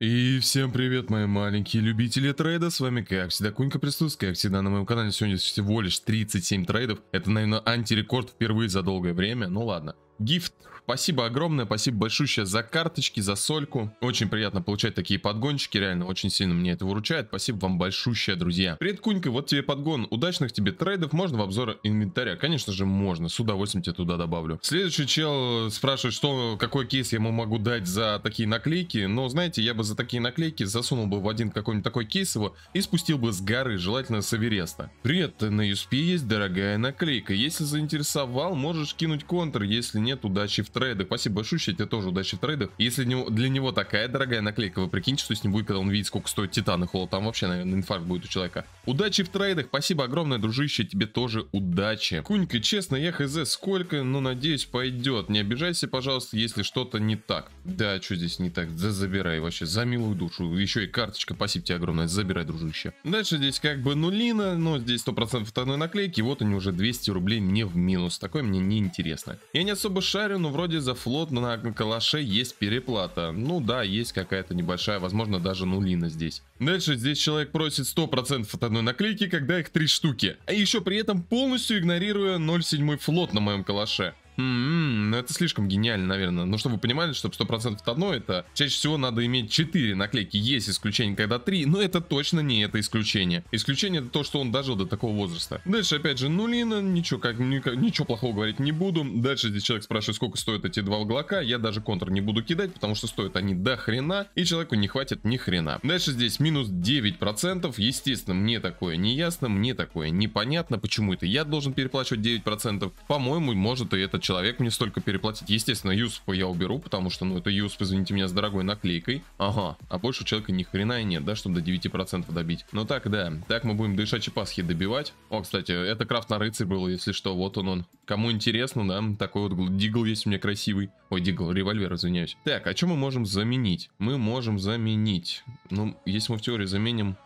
И всем привет, мои маленькие любители трейда, с вами как всегда Кунька присутствует, как всегда на моем канале сегодня всего лишь 37 трейдов, это, наверное, антирекорд впервые за долгое время, ну ладно. Гифт, спасибо огромное, спасибо большущее за карточки, за сольку. Очень приятно получать такие подгончики, реально очень сильно мне это выручает. Спасибо вам большущее, друзья. Привет, Кунька, вот тебе подгон. Удачных тебе трейдов, можно в обзор инвентаря? Конечно же, можно, с удовольствием тебя туда добавлю. Следующий чел спрашивает, что, какой кейс я ему могу дать за такие наклейки. Но, знаете, я бы за такие наклейки засунул бы в один какой-нибудь такой кейс его и спустил бы с горы, желательно с Эвереста. Привет, на USP есть дорогая наклейка. Если заинтересовал, можешь кинуть контр, если не нет, удачи в трейдах. Спасибо большое, тебе тоже удачи в трейдах. Если для него такая дорогая наклейка, вы прикиньте, что с ним будет, когда он видит, сколько стоит Титан и Холод. Там вообще, наверное, инфаркт будет у человека. Удачи в трейдах, спасибо огромное, дружище, тебе тоже удачи. Кунька, честно, я хз, сколько, но надеюсь пойдет. Не обижайся, пожалуйста, если что-то не так. Да, что здесь не так? Да забирай вообще, за милую душу. Еще и карточка, спасибо тебе огромное, забирай, дружище. Дальше здесь как бы нулина, но здесь 100% второй наклейки. Вот они уже 200 рублей мне в минус. Такое мне не интересно. Я не особо бы шарю, но вроде за флот на калаше есть переплата. Ну да, есть какая-то небольшая, возможно, даже нулина здесь. Дальше здесь человек просит 100% от одной наклейки, когда их три штуки. А еще при этом полностью игнорируя 0,7 флот на моем калаше. М-м, ну это слишком гениально, наверное. Но ну, чтобы вы понимали, чтобы 100% одно это, чаще всего надо иметь 4 наклейки. Есть исключение, когда 3, но это точно не это исключение. Исключение это то, что он дожил до такого возраста. Дальше опять же нулина, ничего, как, ничего плохого говорить не буду. Дальше здесь человек спрашивает, сколько стоят эти два углака. Я даже контр не буду кидать, потому что стоят они до хрена, и человеку не хватит ни хрена. Дальше здесь минус 9%. Естественно, мне такое не ясно, мне такое непонятно, почему это я должен переплачивать 9%. По-моему, может и этот человек мне столько переплатить. Естественно, Юсупа я уберу, потому что, ну, это Юсуп, извините меня, с дорогой наклейкой. Ага, а больше у человека ни хрена и нет, да, чтобы до 9% добить. Ну так, да, так мы будем дышачи Пасхи добивать. О, кстати, это крафт на рыцарь был, если что, вот он он. Кому интересно, да, такой вот дигл есть у меня красивый. Ой, дигл, револьвер, извиняюсь. Так, а что мы можем заменить? Мы можем заменить. Ну, если мы в теории заменим...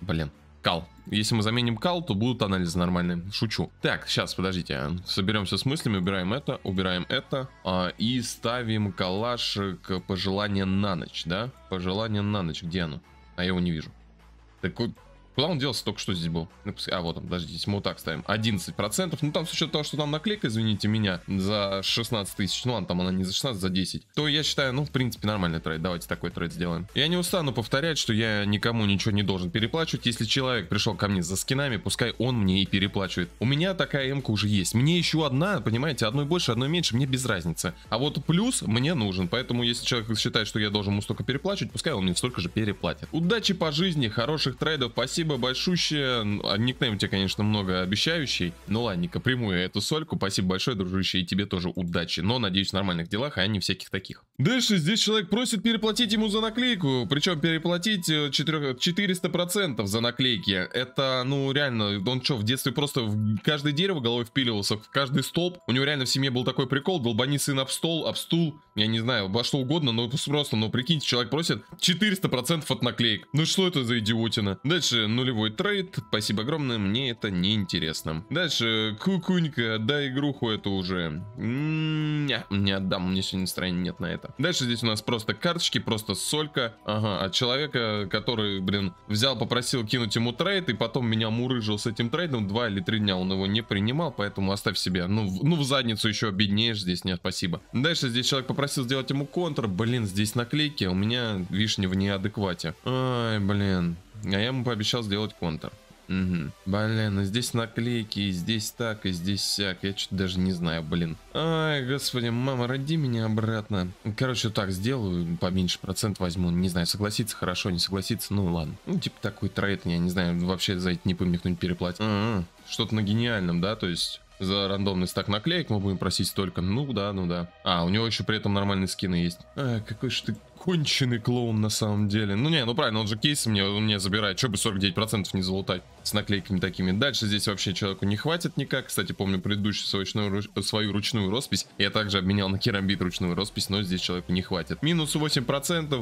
Блин, кал. Если мы заменим кал, то будут анализы нормальные. Шучу. Так, сейчас, подождите. Соберемся с мыслями, убираем это, убираем это. А, и ставим Калашек к на ночь, да? Пожелание на ночь. Где оно? А я его не вижу. Так вот, Куда он делся только что здесь был? А, вот он, подождите, мы вот так ставим. 11%. Ну, там с учетом того, что там наклейка, извините меня, за 16 тысяч. Ну, ладно, там она не за 16, за 10. То я считаю, ну, в принципе, нормальный трейд. Давайте такой трейд сделаем. Я не устану повторять, что я никому ничего не должен переплачивать. Если человек пришел ко мне за скинами, пускай он мне и переплачивает. У меня такая м уже есть. Мне еще одна, понимаете, одной больше, одной меньше, мне без разницы. А вот плюс мне нужен. Поэтому, если человек считает, что я должен ему столько переплачивать, пускай он мне столько же переплатит. Удачи по жизни, хороших трейдов, спасибо спасибо большущее. А никнейм у тебя, конечно, много обещающий. Ну ладненько, прямую эту сольку. Спасибо большое, дружище, и тебе тоже удачи. Но, надеюсь, в нормальных делах, а не всяких таких. Дальше здесь человек просит переплатить ему за наклейку. Причем переплатить 400% э, за наклейки. Это, ну, реально, он что, в детстве просто в каждое дерево головой впиливался, в каждый столб. У него реально в семье был такой прикол, долбани сына об стол, об стул, я не знаю, во что угодно, но просто, ну, прикиньте, человек просит 400% от наклеек. Ну что это за идиотина? Дальше, нулевой трейд. Спасибо огромное, мне это не интересно. Дальше, кукунька, дай игруху это уже. Не, не отдам, мне сегодня настроения нет на это. Дальше здесь у нас просто карточки, просто солька. Ага, от человека, который, блин, взял, попросил кинуть ему трейд, и потом меня мурыжил с этим трейдом. Два или три дня он его не принимал, поэтому оставь себе. Ну, в, ну в задницу еще обеднеешь здесь, нет, спасибо. Дальше здесь человек попросил сделать ему контр. Блин, здесь наклейки, а у меня вишня в неадеквате. Ай, блин. А я ему пообещал сделать контр. Угу. Блин, и ну здесь наклейки, и здесь так, и здесь сяк. Я что-то даже не знаю, блин. Ай, господи, мама, роди меня обратно. Короче, так сделаю, поменьше процент возьму. Не знаю, согласится хорошо, не согласится, ну ладно. Ну, типа такой трейд, я не знаю, вообще за это не помню кто-нибудь переплатит. А Что-то на гениальном, да, то есть... За рандомный стак наклеек мы будем просить только. Ну да, ну да. А, у него еще при этом нормальные скины есть. А, какой же ты конченый клоун на самом деле. Ну не, ну правильно, он же кейс мне, мне забирает. Че бы 49% не залутать с наклейками такими. Дальше здесь вообще человеку не хватит никак. Кстати, помню предыдущую свою ручную, свою ручную роспись. Я также обменял на керамбит ручную роспись, но здесь человеку не хватит. Минус 8%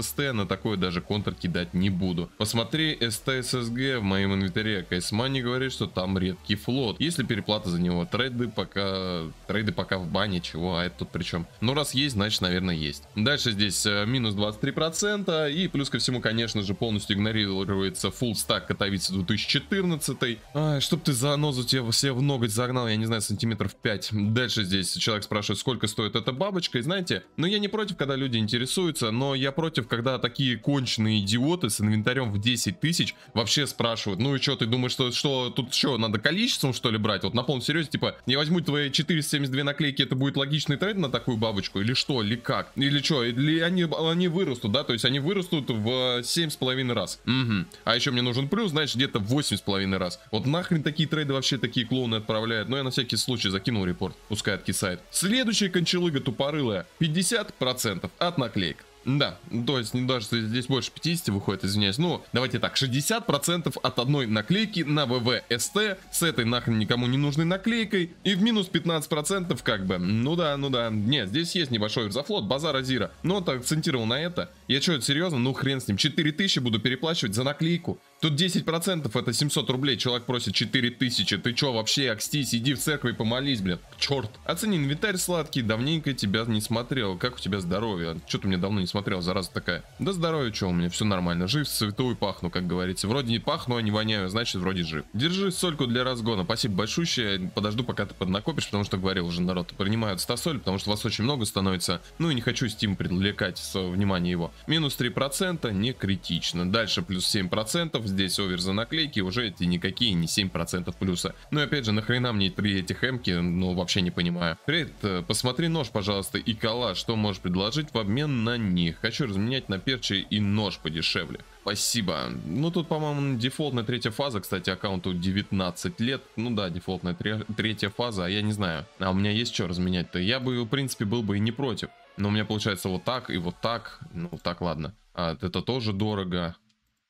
БССТ на такое даже контр кидать не буду. Посмотри STSSG в моем инвентаре. Кайсмани говорит, что там редкий флот. Если переплата за него, трейды пока... Трейды пока в бане, чего, а это тут причем. Но ну, раз есть, значит, наверное, есть. Дальше здесь э, минус 23%, и плюс ко всему, конечно же, полностью игнорируется full stack Катавицы 2000 2014. чтобы чтоб ты занозу тебе все в ноготь загнал, я не знаю, сантиметров 5. Дальше здесь человек спрашивает, сколько стоит эта бабочка. И знаете, ну я не против, когда люди интересуются, но я против, когда такие конченые идиоты с инвентарем в 10 тысяч вообще спрашивают, ну и что, ты думаешь, что, что тут что, надо количеством что ли брать? Вот на полном серьезе, типа, я возьму твои 472 наклейки, это будет логичный трейд на такую бабочку? Или что, или как? Или что, или они, они вырастут, да? То есть они вырастут в 7,5 э, раз. Угу. А еще мне нужен плюс, значит, где-то в восемь с половиной раз. Вот нахрен такие трейды вообще такие клоуны отправляют. Но ну, я на всякий случай закинул репорт. Пускай откисает. Следующая кончалыга тупорылая. 50% от наклеек. Да, то есть не ну, даже здесь больше 50 выходит, извиняюсь. Ну, давайте так, 60% от одной наклейки на ВВСТ с этой нахрен никому не нужной наклейкой и в минус 15% как бы. Ну да, ну да. Нет, здесь есть небольшой зафлот, базар Азира. Но он акцентировал на это. Я что, это серьезно? Ну хрен с ним. 4000 буду переплачивать за наклейку. Тут 10% это 700 рублей, человек просит 4000. Ты чё, вообще, аксти, сиди в церкви, помолись, блядь. Черт. Оцени инвентарь сладкий, давненько тебя не смотрел. Как у тебя здоровье? что ты мне давно не смотрел, зараза такая? Да здоровье, чё, у меня все нормально. Жив, святую пахну, как говорится. Вроде не пахну, а не воняю, значит, вроде жив. Держи сольку для разгона. Спасибо большущее. Подожду, пока ты поднакопишь, потому что говорил уже народ. Принимают 100 соль, потому что вас очень много становится. Ну и не хочу Steam привлекать внимание его. Минус 3% не критично. Дальше плюс 7% здесь овер за наклейки, уже эти никакие не 7% плюса. Ну и опять же, нахрена мне три этих эмки, ну вообще не понимаю. Привет, э, посмотри нож, пожалуйста, и кола, что можешь предложить в обмен на них. Хочу разменять на перчи и нож подешевле. Спасибо. Ну тут, по-моему, дефолтная третья фаза, кстати, аккаунту 19 лет. Ну да, дефолтная третья фаза, а я не знаю. А у меня есть что разменять-то? Я бы, в принципе, был бы и не против. Но у меня получается вот так и вот так. Ну так, ладно. А, это тоже дорого.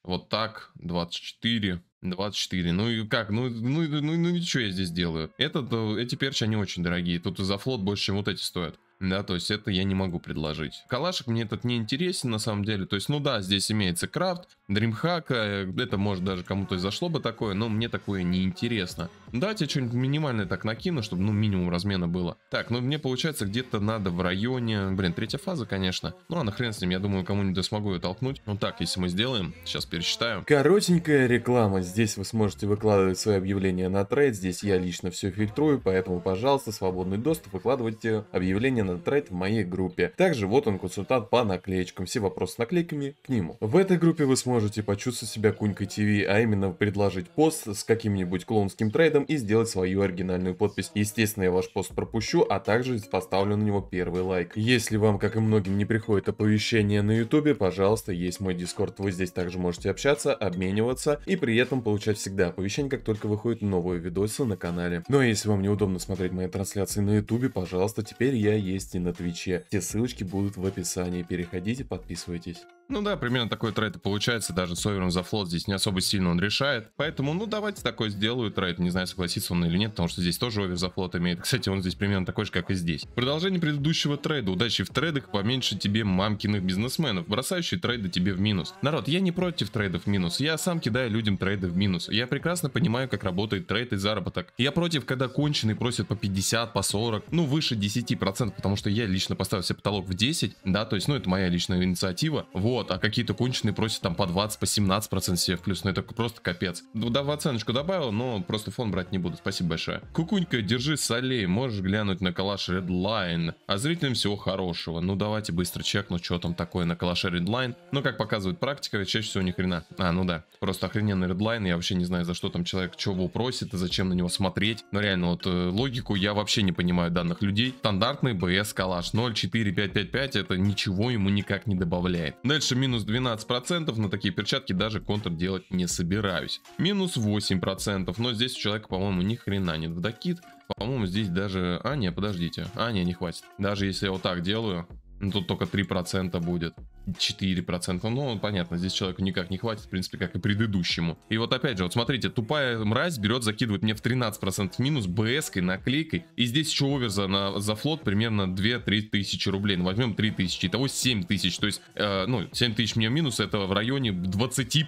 Вот так, 24, 24. Ну и как? Ну, ну, ну, ну, ну ничего я здесь делаю. Этот, э, эти перчи, они очень дорогие. Тут за флот больше, чем вот эти стоят да, то есть это я не могу предложить. Калашек мне этот не интересен на самом деле, то есть, ну да, здесь имеется крафт, дримхак, э, это может даже кому-то и зашло бы такое, но мне такое не интересно. Давайте я что-нибудь минимальное так накину, чтобы, ну, минимум размена было. Так, ну мне получается где-то надо в районе, блин, третья фаза, конечно. Ну а хрен с ним, я думаю, кому-нибудь смогу ее толкнуть. Ну так, если мы сделаем, сейчас пересчитаю. Коротенькая реклама, здесь вы сможете выкладывать свои объявления на трейд, здесь я лично все фильтрую, поэтому, пожалуйста, свободный доступ, выкладывайте объявления на данный трейд в моей группе. Также вот он консультант по наклеечкам, все вопросы с наклейками к нему. В этой группе вы сможете почувствовать себя Кунькой ТВ, а именно предложить пост с каким-нибудь клоунским трейдом и сделать свою оригинальную подпись. Естественно, я ваш пост пропущу, а также поставлю на него первый лайк. Если вам, как и многим, не приходит оповещение на ютубе, пожалуйста, есть мой дискорд, вы здесь также можете общаться, обмениваться и при этом получать всегда оповещение, как только выходит новое видосы на канале. Ну а если вам неудобно смотреть мои трансляции на ютубе, пожалуйста, теперь я есть вести на Твиче. Все ссылочки будут в описании. Переходите, подписывайтесь. Ну да, примерно такой трейд и получается. Даже с овером за флот здесь не особо сильно он решает. Поэтому, ну давайте такой сделаю трейд. Не знаю, согласится он или нет, потому что здесь тоже овер за флот имеет. Кстати, он здесь примерно такой же, как и здесь. Продолжение предыдущего трейда. Удачи в трейдах, поменьше тебе мамкиных бизнесменов, бросающие трейды тебе в минус. Народ, я не против трейдов в минус. Я сам кидаю людям трейды в минус. Я прекрасно понимаю, как работает трейд и заработок. Я против, когда конченый просят по 50, по 40, ну выше 10%, потому что я лично поставил себе потолок в 10, да, то есть, ну это моя личная инициатива. Вот вот, а какие-то конченые просят там по 20, по 17 процентов себе в плюс, ну это просто капец. Ну да, в оценочку добавил, но просто фон брать не буду, спасибо большое. Кукунька, держи солей, можешь глянуть на калаш Redline, а зрителям всего хорошего. Ну давайте быстро чекну, что там такое на калаше Redline, Ну как показывает практика, чаще всего ни хрена. А, ну да, просто охрененный Redline, я вообще не знаю, за что там человек чего просит и зачем на него смотреть, но реально вот э, логику я вообще не понимаю данных людей. Стандартный БС калаш 04555, это ничего ему никак не добавляет. Дальше Дальше минус 12%, на такие перчатки даже контр делать не собираюсь. Минус 8%, но здесь у человека, по-моему, ни хрена нет. Вдокит, по-моему, здесь даже... А, не, подождите. А, не, не хватит. Даже если я вот так делаю, ну, тут только 3% будет. 4%. Ну, понятно, здесь человеку никак не хватит, в принципе, как и предыдущему. И вот опять же, вот смотрите, тупая мразь берет, закидывает мне в 13% минус БС-кой, наклейкой. И здесь еще овер за, на, за флот примерно 2-3 тысячи рублей. Ну, возьмем 3 тысячи, итого 7 тысяч. То есть, э, ну, 7 тысяч мне минус, это в районе 20%.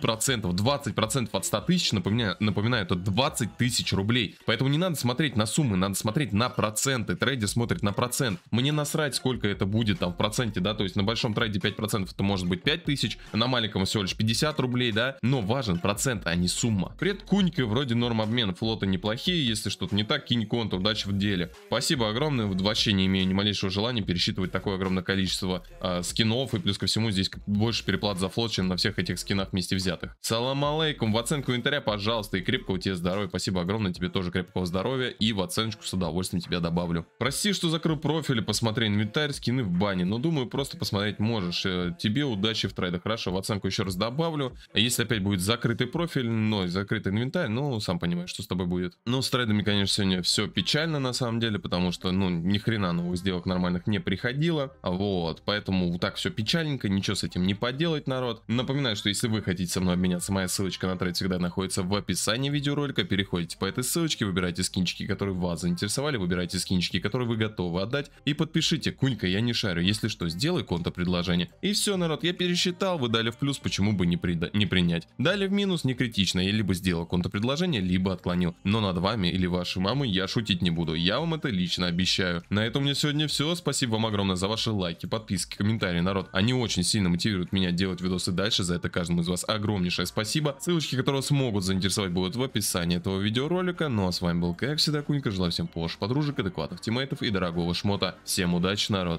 20% от 100 тысяч, напоминаю, напоминаю, это 20 тысяч рублей. Поэтому не надо смотреть на суммы, надо смотреть на проценты. Трейдер смотрит на процент. Мне насрать, сколько это будет там в проценте, да, то есть на большом трейде 5% процентов это может быть 5000, а на маленьком всего лишь 50 рублей, да, но важен процент, а не сумма. Пред куньки, вроде норм обмена флота неплохие, если что-то не так, кинь контур, удачи в деле. Спасибо огромное, вообще не имею ни малейшего желания пересчитывать такое огромное количество э, скинов, и плюс ко всему здесь больше переплат за флот, чем на всех этих скинах вместе взятых. Салам алейкум, в оценку инвентаря, пожалуйста, и крепкого тебе здоровья, спасибо огромное, тебе тоже крепкого здоровья, и в оценочку с удовольствием тебя добавлю. Прости, что закрыл профиль и посмотри инвентарь, скины в бане, но думаю, просто посмотреть можешь, э, Тебе удачи в трейдах. Хорошо, в оценку еще раз добавлю. Если опять будет закрытый профиль, но закрытый инвентарь, ну, сам понимаешь, что с тобой будет. Ну, с трейдами, конечно, сегодня все печально на самом деле, потому что, ну, ни хрена новых сделок нормальных не приходило. Вот, поэтому вот так все печальненько, ничего с этим не поделать, народ. Напоминаю, что если вы хотите со мной обменяться, моя ссылочка на трейд всегда находится в описании видеоролика. Переходите по этой ссылочке, выбирайте скинчики, которые вас заинтересовали, выбирайте скинчики, которые вы готовы отдать и подпишите. Кунька, я не шарю, если что, сделай контр предложение. И все все, народ, я пересчитал, вы дали в плюс, почему бы не, при... не принять. Дали в минус, не критично, я либо сделал контрпредложение, либо отклонил. Но над вами или вашей мамой я шутить не буду, я вам это лично обещаю. На этом у меня сегодня все, спасибо вам огромное за ваши лайки, подписки, комментарии, народ. Они очень сильно мотивируют меня делать видосы дальше, за это каждому из вас огромнейшее спасибо. Ссылочки, которые смогут заинтересовать, будут в описании этого видеоролика. Ну а с вами был, как всегда, Кунька, желаю всем пош, подружек, адекватных тиммейтов и дорогого шмота. Всем удачи, народ!